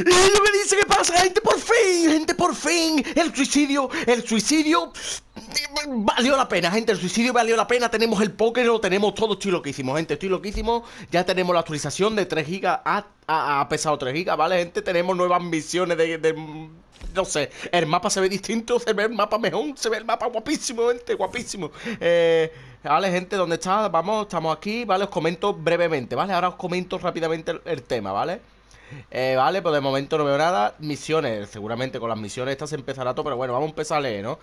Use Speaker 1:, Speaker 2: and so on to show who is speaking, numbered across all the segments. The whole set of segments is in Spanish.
Speaker 1: ¡Eh, me dice que pasa, gente, por fin, gente, por fin. El suicidio, el suicidio valió la pena, gente. El suicidio valió la pena. Tenemos el póker, lo tenemos todo. Estoy loquísimo, gente. Estoy loquísimo. Ya tenemos la actualización de 3 gigas. Ha, pesado 3 GB, ¿vale, gente? Tenemos nuevas misiones de, no sé, el mapa se ve distinto, se ve el mapa mejor, se ve el mapa guapísimo, gente, guapísimo. Eh, vale, gente, ¿dónde está? Vamos, estamos aquí, ¿vale? Os comento brevemente, ¿vale? Ahora os comento rápidamente el tema, ¿vale? Eh, vale, pues de momento no veo nada. Misiones, seguramente con las misiones estas se empezará todo, pero bueno, vamos a empezar a leer, ¿no?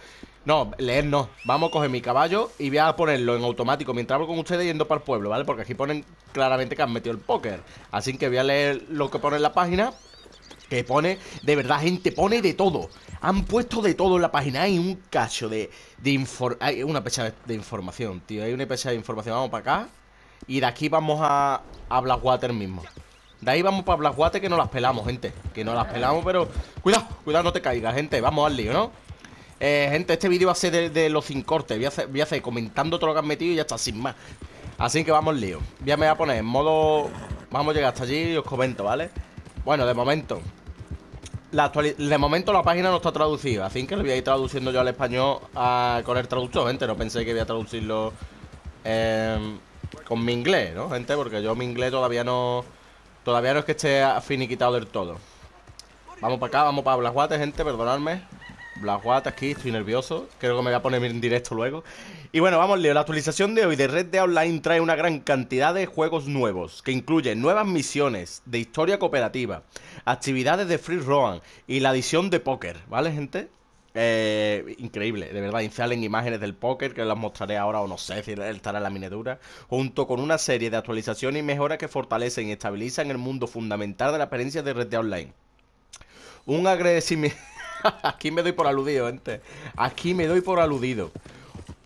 Speaker 1: No, leer no. Vamos a coger mi caballo y voy a ponerlo en automático mientras hablo con ustedes yendo para el pueblo, ¿vale? Porque aquí ponen claramente que han metido el póker. Así que voy a leer lo que pone en la página. Que pone, de verdad, gente, pone de todo. Han puesto de todo en la página. Hay un cacho de, de Hay una pecha de información, tío. Hay una pecha de información. Vamos para acá. Y de aquí vamos a, a Blackwater mismo. De ahí vamos para Blasguate, que no las pelamos, gente. Que no las pelamos, pero... Cuidado, cuidado, no te caigas, gente. Vamos al lío, ¿no? Eh, gente, este vídeo va a ser de, los sin cortes. Voy a, hacer, comentando todo lo que han metido y ya está, sin más. Así que vamos al lío. Ya me voy a poner en modo... Vamos a llegar hasta allí y os comento, ¿vale? Bueno, de momento... La de momento la página no está traducida, así que lo voy a ir traduciendo yo al español ah, con el traductor, gente. No pensé que voy a traducirlo eh, con mi inglés, ¿no, gente? Porque yo mi inglés todavía no Todavía no es que esté finiquitado del todo. Vamos para acá, vamos para Blasguate, gente, perdonadme. Blasguate aquí, estoy nervioso. Creo que me voy a poner en directo luego. Y bueno, vamos, Leo. La actualización de hoy de Red de Online trae una gran cantidad de juegos nuevos, que incluyen nuevas misiones de historia cooperativa, actividades de free roam y la adición de póker, ¿vale, gente? Eh, increíble, de verdad, instalen imágenes del póker que las mostraré ahora o no sé si estará en la miniatura, junto con una serie de actualizaciones y mejoras que fortalecen y estabilizan el mundo fundamental de la experiencia de Red de Online. Un agradecimiento... Aquí me doy por aludido, gente. Aquí me doy por aludido.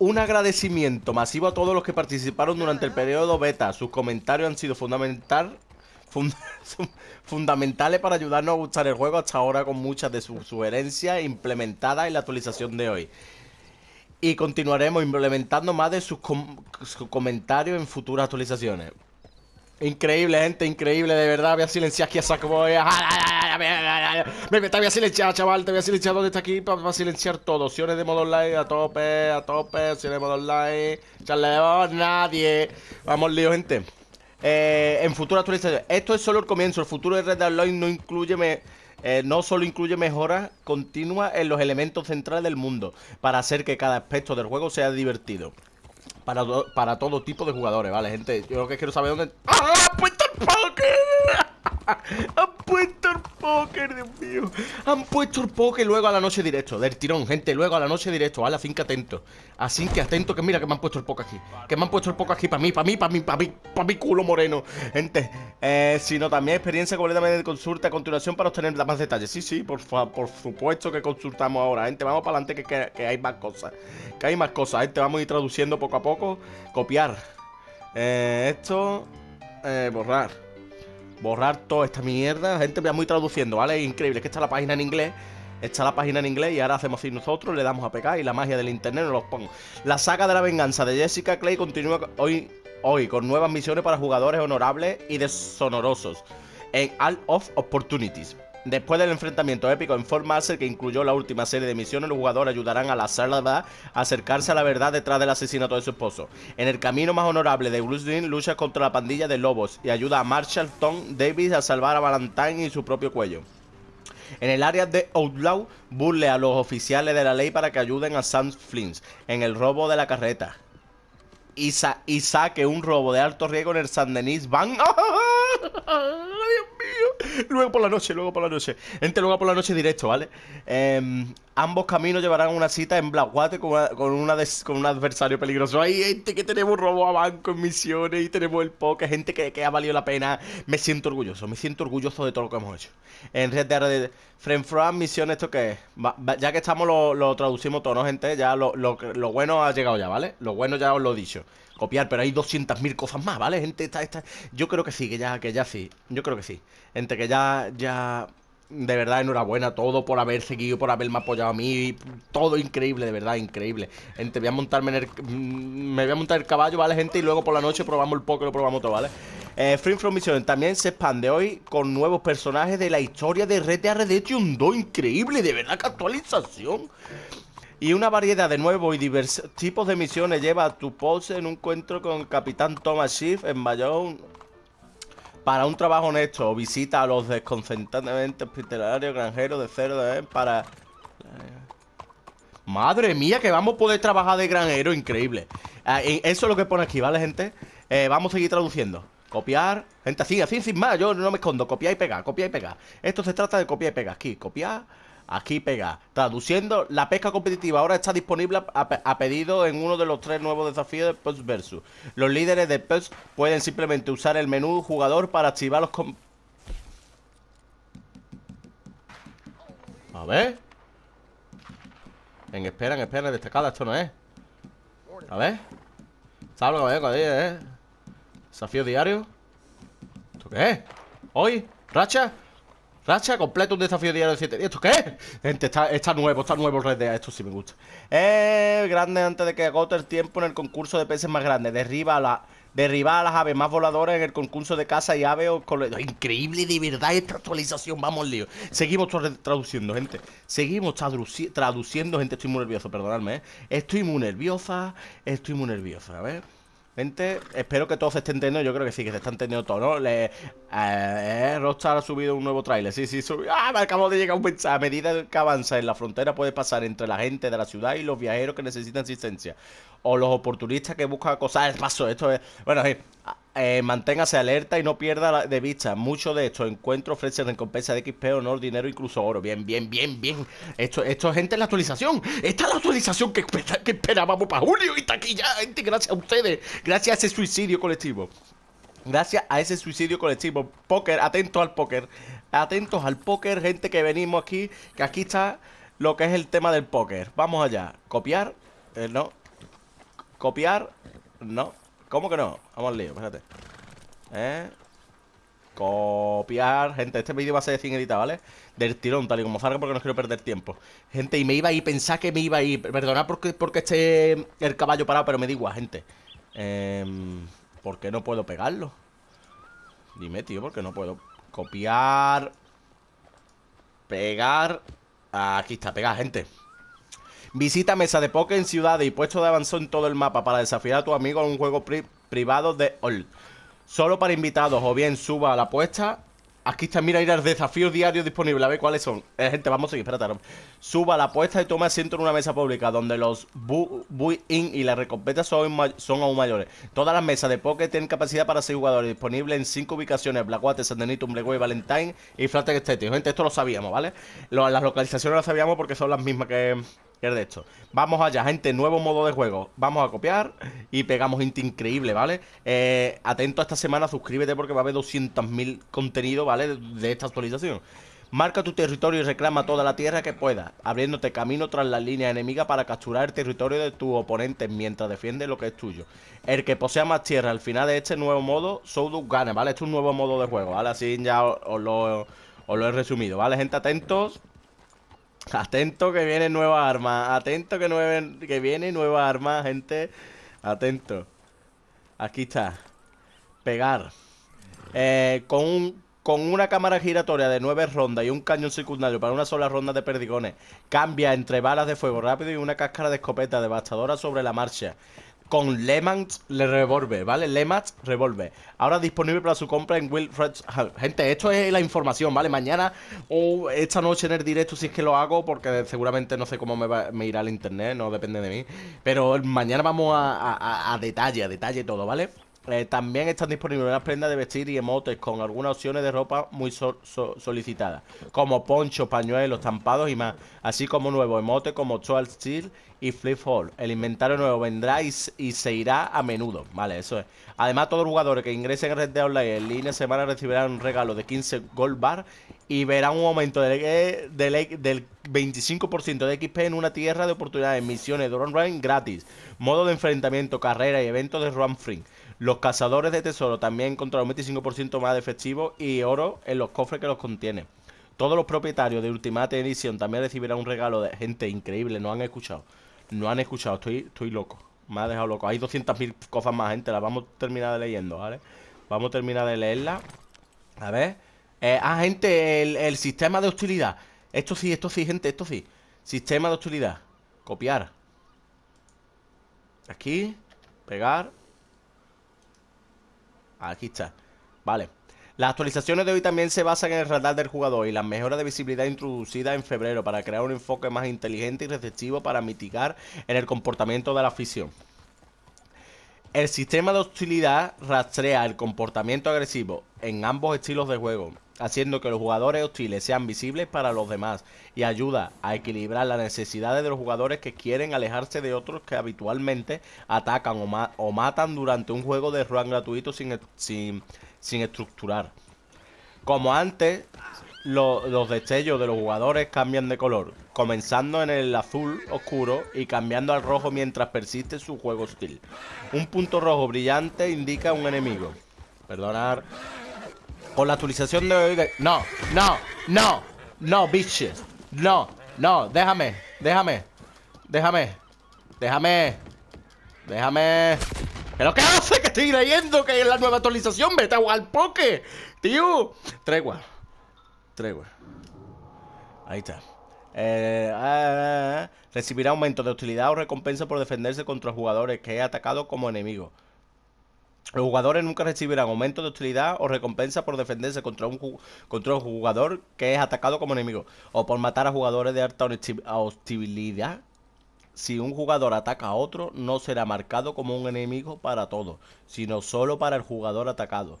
Speaker 1: Un agradecimiento masivo a todos los que participaron durante el periodo beta. Sus comentarios han sido fundamental fundamentales para ayudarnos a gustar el juego hasta ahora con muchas de sus sugerencias implementadas en la actualización de hoy. Y continuaremos implementando más de sus, comentarios en futuras actualizaciones. Increíble, gente, increíble, de verdad. Voy a silenciar aquí a saco. Me, te voy a silenciar, chaval. Te voy a silenciar donde está aquí para, silenciar todo. eres de modo online a tope, a tope. eres de modo online. Chale, nadie. Vamos, lío, gente. Eh, en futuras actualizaciones. Esto es solo el comienzo. El futuro de Red Dead Online no incluye me, eh, no solo incluye mejoras continuas en los elementos centrales del mundo para hacer que cada aspecto del juego sea divertido. Para, para todo tipo de jugadores, ¿vale, gente? Yo lo que quiero saber dónde... ¡Ah! ¡Puesto el Han puesto el poker, Dios mío. Han puesto el poker luego a la noche directo. Del tirón, gente. Luego a la noche directo. A la finca atento. Así que atento que mira que me han puesto el poker aquí. Que me han puesto el poker aquí para mí, para mí, para mí, para mí, para mi culo moreno. Gente, eh, sino también experiencia completamente consulta a continuación para obtener más detalles. Sí, sí, por, por supuesto que consultamos ahora, gente. Vamos para adelante que, hay más cosas. Que hay más cosas, gente. Vamos a ir traduciendo poco a poco. Copiar. Eh, esto. Eh, borrar borrar toda esta mierda. La gente me va muy traduciendo, ¿vale? Increíble, es que está la página en inglés. Está la página en inglés y ahora hacemos así nosotros, le damos a pecar y la magia del internet nos los pongo. La saga de la venganza de Jessica Clay continúa hoy, hoy con nuevas misiones para jugadores honorables y deshonorosos en All of Opportunities. Después del enfrentamiento épico en Fort que incluyó la última serie de misiones, los jugadores ayudarán a la salada a acercarse a la verdad detrás del asesinato de su esposo. En el camino más honorable de Green lucha contra la pandilla de lobos y ayuda a Marshall Tom Davis a salvar a Valentine y su propio cuello. En el área de Outlaw, burle a los oficiales de la ley para que ayuden a Sam Flint en el robo de la carreta. Y, saque un robo de alto riesgo en el San Denis Van. luego por la noche, luego por la noche. Gente, luego por la noche directo, ¿vale? Em, ambos caminos llevarán una cita en Blackwater con, con, un adversario peligroso. Hay gente que tenemos robo a banco en misiones y tenemos el poke gente que, ha valido la pena. Me siento orgulloso, me siento orgulloso de todo lo que hemos hecho. En Red Dead from misiones, ¿esto qué es? ya que estamos, lo, traducimos todo, ¿no, gente? Ya lo, lo bueno ha llegado ya, ¿vale? Lo bueno ya os lo he dicho copiar, pero hay 200.000 cosas más, ¿vale? Gente, está, yo creo que sí, que ya, que ya sí, yo creo que sí. Gente, que ya, ya, de verdad, enhorabuena todo por haber seguido, por haberme apoyado a mí, todo increíble, de verdad, increíble. Gente, voy a montarme en mm, me voy a montar el caballo, ¿vale, gente? Y luego por la noche probamos el poco lo probamos todo, ¿vale? Eh, Free From Mission también se expande hoy con nuevos personajes de la historia de Red Dead un do Increíble, de verdad, que actualización y una variedad de nuevos y diversos tipos de misiones lleva a tu pose en un encuentro con el Capitán Thomas Schiff en Bayonne para un trabajo honesto o visita a los desconcentrantemente hospitalarios granjeros de cerdo ¿eh? para... Madre mía, que vamos a poder trabajar de granjero, increíble. Ah, eso es lo que pone aquí, ¿vale, gente? Eh, vamos a seguir traduciendo. Copiar, gente, así, así, sin más, yo no me escondo, copiar y pegar, copiar y pegar. Esto se trata de copiar y pegar, aquí, copiar... Aquí pega. Traduciendo, la pesca competitiva ahora está disponible a, pedido en uno de los tres nuevos desafíos de PES Versus. Los líderes de PES pueden simplemente usar el menú jugador para activar los... A ver. En espera, en espera, destacada, esto no es. A ver. Salve, ¿eh? Desafío diario. ¿Esto qué es? ¿Hoy? ¿Racha? Racha, completo, un desafío diario de 7 días. ¿Esto qué Gente, está, está nuevo, está nuevo el Red de... Esto sí me gusta. Eh, grande antes de que agote el tiempo en el concurso de peces más grandes, Derriba a, la, derriba a las aves más voladoras en el concurso de caza y aves. Increíble Increíble, de verdad, esta actualización. Vamos, lío. Seguimos traduciendo, gente. Seguimos traduciendo, gente. Estoy muy nervioso, perdonadme. ¿eh? Estoy muy nerviosa. Estoy muy nerviosa. A ver. Gente, espero que todos se estén entendiendo. Yo creo que sí, que se están entendiendo todo, ¿no? Le, eh, eh ha subido un nuevo tráiler. Sí, sí, subió. ¡Ah! Me acabo de llegar un mensaje. A medida que avanza en la frontera, puede pasar entre la gente de la ciudad y los viajeros que necesitan asistencia o los oportunistas que buscan acosar el paso. Esto es. Bueno, sí, eh, manténgase alerta y no pierda de vista. Mucho de esto, encuentro, ofrece recompensa de XP, honor, dinero, incluso oro. Bien, bien, bien, bien. Esto, esto gente, es la actualización. Esta es la actualización que, que esperábamos para julio y está aquí ya, gente. Gracias a ustedes. Gracias a ese suicidio colectivo. Gracias a ese suicidio colectivo. Póker, atentos al póker. Atentos al póker, gente que venimos aquí. Que aquí está lo que es el tema del póker. Vamos allá. Copiar. Eh, no, Copiar. No. ¿Cómo que no? Vamos al lío, espérate. ¿Eh? Copiar. Gente, este vídeo va a ser de 100 ¿vale? Del tirón, tal y como salga, porque no quiero perder tiempo. Gente, y me iba a ir, pensaba que me iba a ir. Perdonad porque, porque esté el caballo parado, pero me digo gente. Em, ¿Por qué no puedo pegarlo? Dime, tío, ¿por qué no puedo copiar? Pegar. Aquí está, pegar, gente. Visita mesa de poker en ciudades y puestos de avanzón en todo el mapa para desafiar a tu amigo a un juego privado de All Solo para invitados o bien suba a la apuesta. Aquí está, mira, ir al desafío diario disponible. A ver cuáles son. Eh, gente, vamos a seguir, espérate. Suba a la apuesta y toma asiento en una mesa pública donde los buy-in y las recompensas son, aún mayores. Todas las mesas de poker tienen capacidad para 6 jugadores. disponibles en 5 ubicaciones: Blackwater, Sandenitum, Blackway, Valentine y Flatter Gente, esto lo sabíamos, ¿vale? las localizaciones las sabíamos porque son las mismas que de esto. Vamos allá, gente, nuevo modo de juego. Vamos a copiar y pegamos gente increíble, ¿vale? Eh, atento a esta semana, suscríbete porque va a haber 200.000 contenido, ¿vale? De, esta actualización. Marca tu territorio y reclama toda la tierra que puedas, abriéndote camino tras la línea enemiga para capturar el territorio de tu oponente mientras defiende lo que es tuyo. El que posea más tierra al final de este nuevo modo, Soudu gana, ¿vale? Este es un nuevo modo de juego, ¿vale? Así ya lo, os lo he resumido, ¿vale? Gente, atentos. Atento que viene nueva arma, Atento que, nueve, que viene nueva arma, gente. Atento. Aquí está. Pegar. Eh, con, con una cámara giratoria de nueve rondas y un cañón circundario para una sola ronda de perdigones. Cambia entre balas de fuego rápido y una cáscara de escopeta devastadora sobre la marcha con Lemans le Revolve, ¿vale? Lemans Revolve. Ahora disponible para su compra en Will Gente, esto es la información, ¿vale? Mañana o esta noche en el directo, si es que lo hago, porque seguramente no sé cómo me, va, me irá el internet, no depende de mí. Pero mañana vamos a, detalle, a detalle todo, ¿vale? Eh, también están disponibles unas prendas de vestir y emotes con algunas opciones de ropa muy solicitadas, como ponchos, pañuelos, estampados y más, así como nuevos emotes como 12 Steel y Flip fall El inventario nuevo vendrá y, se irá a menudo. Vale, eso es. Además, todos los jugadores que ingresen en Red Dead Online en línea semana recibirán un regalo de 15 Gold Bar y verán un aumento del, eh, del, eh, del 25% de XP en una tierra de oportunidades, misiones de run gratis, modo de enfrentamiento, carrera y eventos de run free. Los cazadores de tesoro también encontrarán un 25% más de efectivo y oro en los cofres que los contienen. Todos los propietarios de Ultimate Edition también recibirán un regalo de gente increíble, no han escuchado. No han escuchado, estoy, estoy loco. Me ha dejado loco. Hay 200.000 cosas más, gente. Las vamos a terminar de leyendo, ¿vale? Vamos a terminar de leerla. A ver. Eh, ah, gente, el, el, sistema de hostilidad. Esto sí, esto sí, gente, esto sí. Sistema de hostilidad. Copiar. Aquí. Pegar. Aquí está. Vale. Las actualizaciones de hoy también se basan en el radar del jugador y las mejoras de visibilidad introducidas en febrero para crear un enfoque más inteligente y receptivo para mitigar en el comportamiento de la afición. El sistema de hostilidad rastrea el comportamiento agresivo en ambos estilos de juego haciendo que los jugadores hostiles sean visibles para los demás y ayuda a equilibrar las necesidades de los jugadores que quieren alejarse de otros que habitualmente atacan o, matan durante un juego de run gratuito sin, estructurar. Como antes, los destellos de los jugadores cambian de color, comenzando en el azul oscuro y cambiando al rojo mientras persiste su juego hostil. Un punto rojo brillante indica un enemigo. Perdonar. Con la actualización de hoy... No, no, no, no, bitches. No, no, déjame, déjame, déjame, déjame, déjame. ¿Pero qué hace? Que estoy leyendo que es la nueva actualización. Vete al poke, tío. Tregua, tregua. Ahí está. Eh, ah, ah, ah. recibirá aumento de utilidad o recompensa por defenderse contra jugadores que he atacado como enemigo los jugadores nunca recibirán aumento de hostilidad o recompensa por defenderse contra un, contra un jugador que es atacado como enemigo o por matar a jugadores de alta hostilidad. Si un jugador ataca a otro, no será marcado como un enemigo para todos, sino solo para el jugador atacado,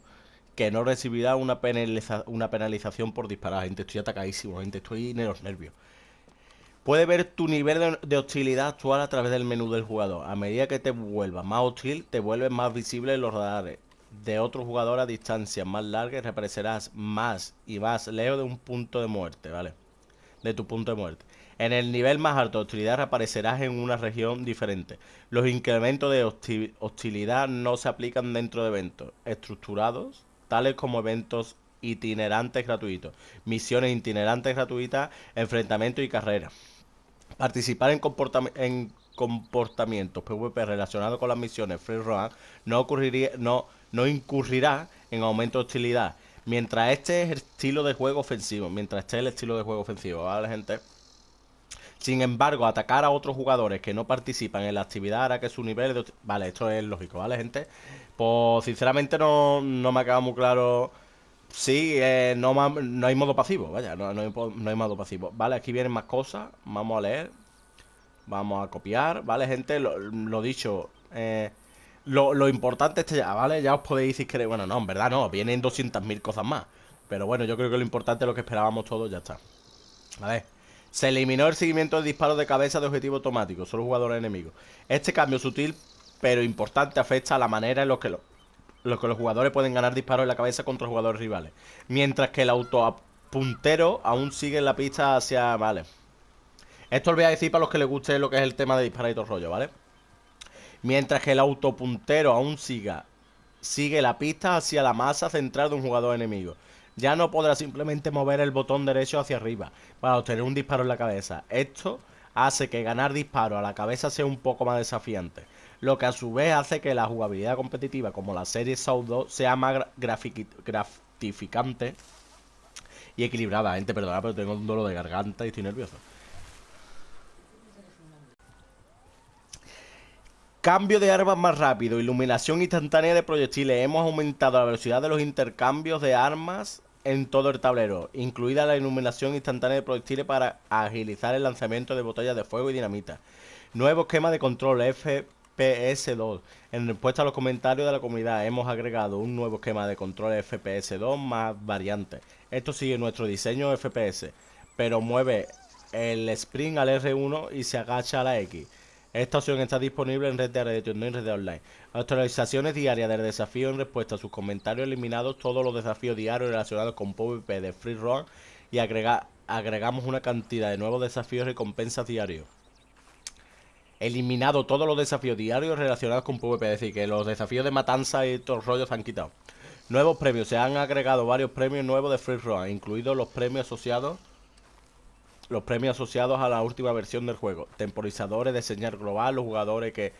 Speaker 1: que no recibirá una, una penalización por disparar. Gente, estoy atacadísimo, gente, estoy en los nervios. Puede ver tu nivel de hostilidad actual a través del menú del jugador. A medida que te vuelvas más hostil, te vuelves más visible en los radares de otro jugador a distancia más larga. y reaparecerás más y más lejos de un punto de muerte, ¿vale? De tu punto de muerte. En el nivel más alto de hostilidad reaparecerás en una región diferente. Los incrementos de hostilidad no se aplican dentro de eventos estructurados, tales como eventos itinerantes gratuitos, misiones itinerantes gratuitas, enfrentamientos y carreras. Participar en, comportamientos PvP relacionados con las misiones Free run no, ocurriría, no, no incurrirá en aumento de hostilidad. Mientras este es el estilo de juego ofensivo, mientras este es el estilo de juego ofensivo, ¿vale, gente? Sin embargo, atacar a otros jugadores que no participan en la actividad hará que su nivel de... Vale, esto es lógico, ¿vale, gente? Pues sinceramente no, no me ha quedado muy claro Sí, eh, no, hay modo pasivo, vaya, no, hay, modo pasivo. Vale, aquí vienen más cosas, vamos a leer, vamos a copiar, ¿vale, gente? Lo, dicho, eh, lo, importante este ya, ¿vale? Ya os podéis decir que... Bueno, no, en verdad no, vienen 200.000 cosas más. Pero bueno, yo creo que lo importante es lo que esperábamos todos, ya está. Vale. Se eliminó el seguimiento de disparos de cabeza de objetivo automático, solo jugadores enemigos. Este cambio sutil, pero importante, afecta a la manera en, la que lo, los, los jugadores pueden ganar disparos en la cabeza contra jugadores rivales. Mientras que el autopuntero aún sigue en la pista hacia... Vale. Esto lo voy a decir para los que les guste lo que es el tema de disparar y todo rollo, ¿vale? Mientras que el autopuntero aún siga, sigue la pista hacia la masa central de un jugador enemigo. Ya no podrá simplemente mover el botón derecho hacia arriba para obtener un disparo en la cabeza. Esto hace que ganar disparo a la cabeza sea un poco más desafiante lo que a su vez hace que la jugabilidad competitiva, como la serie South 2, sea más gratificante y equilibrada. Gente, perdona, pero tengo un dolor de garganta y estoy nervioso. Cambio de armas más rápido, iluminación instantánea de proyectiles. Hemos aumentado la velocidad de los intercambios de armas en todo el tablero, incluida la iluminación instantánea de proyectiles para agilizar el lanzamiento de botellas de fuego y dinamita. Nuevo esquema de control F FPS2. En respuesta a los comentarios de la comunidad, hemos agregado un nuevo esquema de control FPS2 más variantes. Esto sigue nuestro diseño FPS, pero mueve el spring al R1 y se agacha a la X. Esta opción está disponible en Red de y no en Red de Online. Actualizaciones diarias del desafío en respuesta a sus comentarios eliminados, todos los desafíos diarios relacionados con PvP de Free Run y agregamos una cantidad de nuevos desafíos y recompensas diarios eliminado todos los desafíos diarios relacionados con PvP, es decir, que los desafíos de matanza y estos rollos se han quitado. Nuevos premios, se han agregado varios premios nuevos de Free Roam, incluidos los premios asociados los premios asociados a la última versión del juego, temporizadores de señal global, los jugadores que,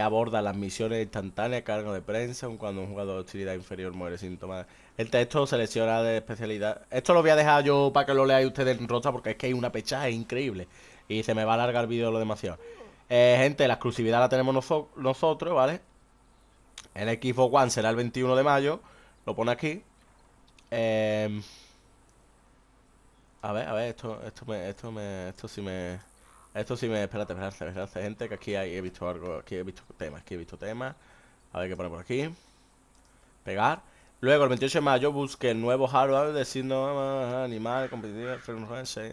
Speaker 1: abordan las misiones instantáneas, cargo de prensa, cuando un jugador de hostilidad inferior muere sin tomar El texto selecciona de especialidad. Esto lo voy a dejar yo para que lo leáis ustedes en rota, porque es que hay una pechaje increíble y se me va a alargar el vídeo lo demasiado. Eh, gente, la exclusividad la tenemos nosotros, ¿vale? El equipo One será el 21 de mayo. Lo pone aquí. Em, a ver, a ver, esto, esto me, esto me, esto sí me, esto sí me, espérate, espérate, espérate, gente, que aquí he visto algo, aquí he visto temas, aquí he visto temas. A ver qué pone por aquí. Pegar. Luego, el 28 de mayo, busqué el nuevo hardware de síndrome animal, competitivo,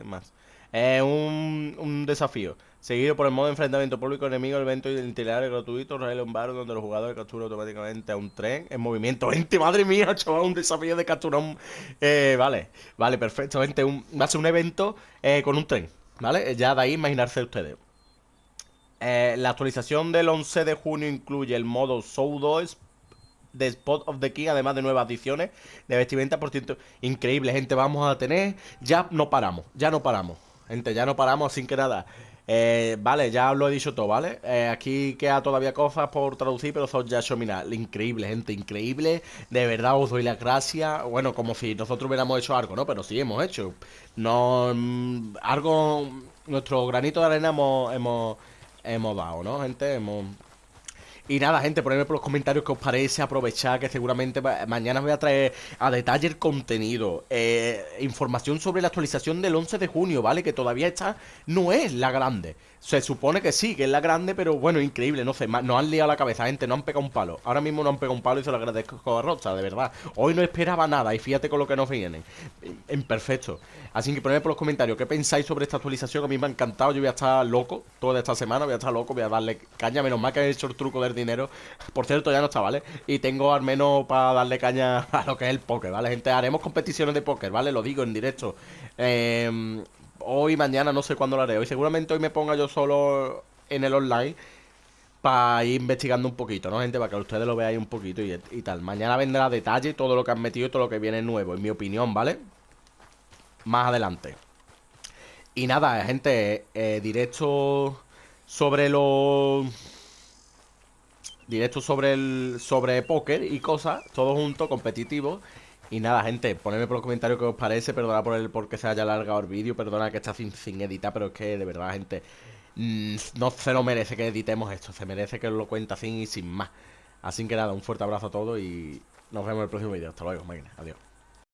Speaker 1: más. Es un, un, desafío. Seguido por el modo enfrentamiento público enemigo, el evento identitario gratuito, Rail en donde los jugadores capturan automáticamente a un tren en movimiento. 20, madre mía, chaval, un desafío de capturar un. Eh, vale, vale, perfectamente un, va a ser un evento eh, con un tren, ¿vale? Eh, ya de ahí imaginarse ustedes. la actualización del 11 de junio incluye el modo Pseudo de Spot of the King, además de nuevas adiciones de vestimenta, por ciento, increíble, gente, vamos a tener, ya no paramos, ya no paramos, gente, ya no paramos, sin que nada. Eh, vale, ya lo he dicho todo, ¿vale? Eh, aquí queda todavía cosas por traducir, pero son ya mira Increíble, gente, increíble. De verdad os doy las gracias. Bueno, como si nosotros hubiéramos hecho algo, ¿no? Pero sí hemos hecho. No. Mm, algo. Nuestro granito de arena hemos, hemos, hemos dado, ¿no, gente? Hemos y nada, gente, ponedme por los comentarios que os parece, aprovechar que seguramente mañana voy a traer a detalle el contenido. Eh, información sobre la actualización del 11 de junio, ¿vale? Que todavía está, no es la grande. Se supone que sí, que es la grande, pero bueno, increíble, no sé, no han liado la cabeza, gente, no han pegado un palo. Ahora mismo no han pegado un palo y se lo agradezco a Rocha, de verdad. Hoy no esperaba nada y fíjate con lo que nos viene eh, En perfecto. Así que ponedme por los comentarios qué pensáis sobre esta actualización, que a mí me ha encantado, yo voy a estar loco toda esta semana, voy a estar loco, voy a darle caña, menos mal que he hecho el truco del dinero. Por cierto, ya no está, ¿vale? Y tengo al menos para darle caña a lo que es el póker, ¿vale? Gente, haremos competiciones de póker, ¿vale? Lo digo en directo. Eh, hoy, mañana, no sé cuándo lo haré. Hoy seguramente hoy me ponga yo solo en el online para ir investigando un poquito, ¿no, gente? Para que ustedes lo veáis un poquito y, tal. Mañana vendrá detalle todo lo que han metido y todo lo que viene nuevo, en mi opinión, ¿vale? Más adelante. Y nada, gente, eh, directo sobre los... Directo sobre el... sobre póker y cosas, todo junto, competitivo. Y nada, gente, ponedme por los comentarios qué os parece. Perdona por el qué se haya alargado el vídeo. Perdona que está sin, editar, pero es que de verdad, gente, mm, no se lo merece que editemos esto. Se merece que lo cuenta sin y sin más. Así que nada, un fuerte abrazo a todos y nos vemos en el próximo vídeo. Hasta luego, máquina. Adiós.